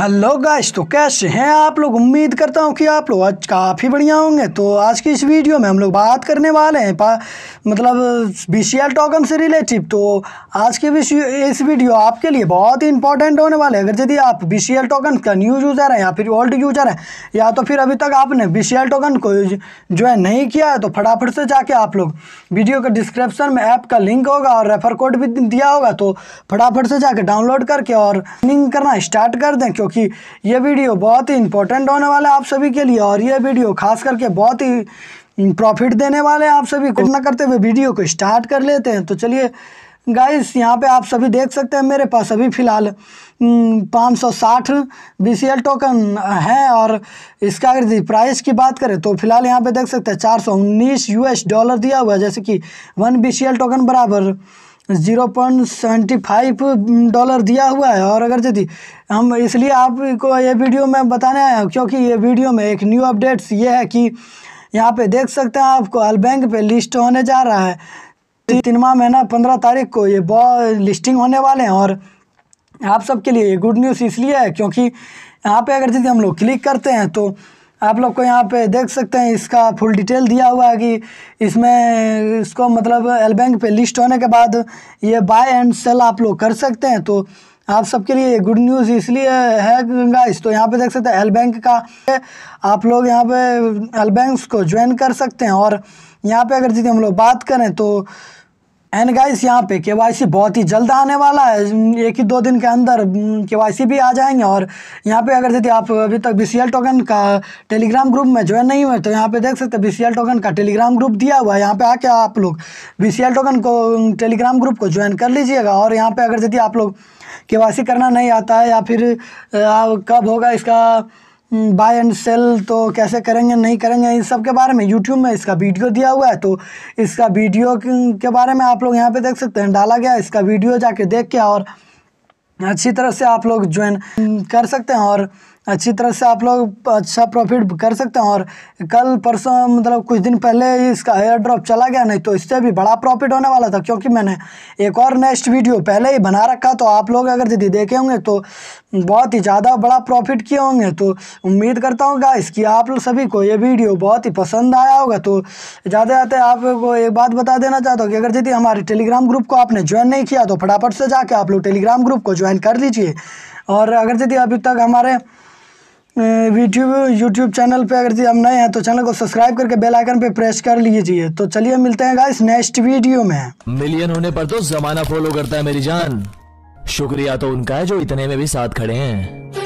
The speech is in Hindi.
हेलो गाइस तो कैसे हैं आप लोग उम्मीद करता हूं कि आप लोग आज काफ़ी बढ़िया होंगे तो आज की इस वीडियो में हम लोग बात करने वाले हैं पा मतलब बी सी एल टोकन से रिलेटिव तो आज की इस वीडियो आपके लिए बहुत ही इंपॉर्टेंट होने वाले अगर यदि आप बी सी एल टोकन का न्यू यूज़र हैं या फिर ओल्ड यूज़र हैं या तो फिर अभी तक आपने बी सी एल टोकन को जो है नहीं किया है तो फटाफट से जाके आप लोग वीडियो के डिस्क्रिप्शन में ऐप का लिंक होगा और रेफर कोड भी दिया होगा तो फटाफट से जाके डाउनलोड करके और लिंक करना स्टार्ट कर दें क्योंकि क्योंकि ये वीडियो बहुत ही इंपॉर्टेंट होने वाला है आप सभी के लिए और ये वीडियो खास करके बहुत ही प्रॉफिट देने वाले हैं आप सभी को ना करते हुए वीडियो को स्टार्ट कर लेते हैं तो चलिए गाइस यहाँ पे आप सभी देख सकते हैं मेरे पास अभी फ़िलहाल हम्म, पाँच सौ साठ बी टोकन है और इसका अगर प्राइस की बात करें तो फिलहाल यहाँ पे देख सकते हैं चार सौ उन्नीस यूएस डॉलर दिया हुआ है जैसे कि वन बी टोकन बराबर zero point seventy five dollar दिया हुआ है और अगर यदि हम इसलिए आपको ये वीडियो में बताने आया हूँ क्योंकि ये वीडियो में एक न्यू अपडेट्स ये है कि यहाँ पे देख सकते हैं आपको अल बैंक पे लिस्ट होने जा रहा है माह महीना पंद्रह तारीख को ये लिस्टिंग होने वाले हैं और आप सबके लिए ये गुड न्यूज़ इसलिए है क्योंकि यहाँ पर अगर यदि हम लोग क्लिक करते हैं तो आप लोग को यहाँ पे देख सकते हैं इसका फुल डिटेल दिया हुआ है कि इसमें इसको मतलब एल बैंक पे लिस्ट होने के बाद ये बाय एंड सेल आप लोग कर सकते हैं तो आप सबके लिए गुड न्यूज़ इसलिए है गाइस तो यहाँ पे देख सकते हैं एल बैंक का आप लोग यहाँ पे एल बैंक को ज्वाइन कर सकते हैं और यहाँ पे अगर जितनी हम लोग बात करें तो एंड गाइस यहाँ पे के बहुत ही जल्द आने वाला है एक ही दो दिन के अंदर के भी आ जाएंगे और यहाँ पे अगर यदि आप अभी तक बी टोकन का टेलीग्राम ग्रुप में ज्वाइन नहीं हुए तो यहाँ पे देख सकते बी टोकन का टेलीग्राम ग्रुप दिया हुआ है यहाँ पे आके आप लोग बी टोकन को टेलीग्राम ग्रुप को ज्वाइन कर लीजिएगा और यहाँ पर अगर यदि आप लोग के करना नहीं आता है या फिर कब होगा इसका बाय एंड सेल तो कैसे करेंगे नहीं करेंगे इस सब के बारे में यूट्यूब में इसका वीडियो दिया हुआ है तो इसका वीडियो के बारे में आप लोग यहाँ पे देख सकते हैं डाला गया इसका वीडियो जाके देख के और अच्छी तरह से आप लोग ज्वाइन कर सकते हैं और अच्छी तरह से आप लोग अच्छा प्रॉफिट कर सकते हैं और कल परसों मतलब कुछ दिन पहले ही इसका एयर ड्रॉप चला गया नहीं तो इससे भी बड़ा प्रॉफिट होने वाला था क्योंकि मैंने एक और नेक्स्ट वीडियो पहले ही बना रखा तो आप लोग अगर यदि देखे होंगे तो बहुत ही ज़्यादा बड़ा प्रॉफिट किए होंगे तो उम्मीद करता हूँ गाइस कि आप लोग सभी को ये वीडियो बहुत ही पसंद आया होगा तो ज़्यादा ज़्यादा आपको एक बात बता देना चाहता हूँ कि अगर यदि हमारे टेलीग्राम ग्रुप को आपने ज्वाइन नहीं किया तो फटाफट से जाके आप लोग टेलीग्राम ग्रुप को ज्वाइन ज्वाइन कर लीजिए और अगर यदि अभी तक हमारे वीडियो यूट्यूब चैनल पे अगर हम नए हैं तो चैनल को सब्सक्राइब करके बेल आइकन पे प्रेस कर लीजिए तो चलिए मिलते हैं गाइस नेक्स्ट वीडियो में मिलियन होने पर तो जमाना फॉलो करता है मेरी जान शुक्रिया तो उनका है जो इतने में भी साथ खड़े हैं